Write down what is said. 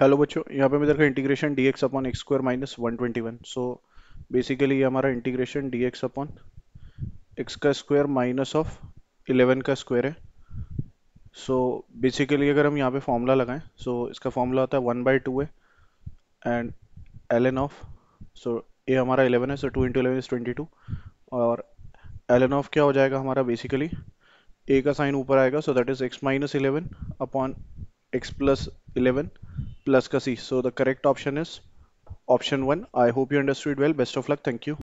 hello बच्चों यहाँ पे मैं देखो integration d x upon x square minus one twenty one so basically ये हमारा integration d x upon x का स्क्वायर माइनस ऑफ इलेवन का स्क्वायर है सो so, बेसिकली अगर हम यहाँ पे फॉर्मूला लगाएं सो so, इसका फॉर्मूला होता है वन बाई टू है and L N of so ये हमारा इलेवन है so two into eleven is twenty two और एल एन ऑफ क्या हो जाएगा हमारा बेसिकली ए का साइन ऊपर आएगा so that is x minus eleven upon x plus eleven plus kasi so the correct option is option 1 i hope you understood well best of luck thank you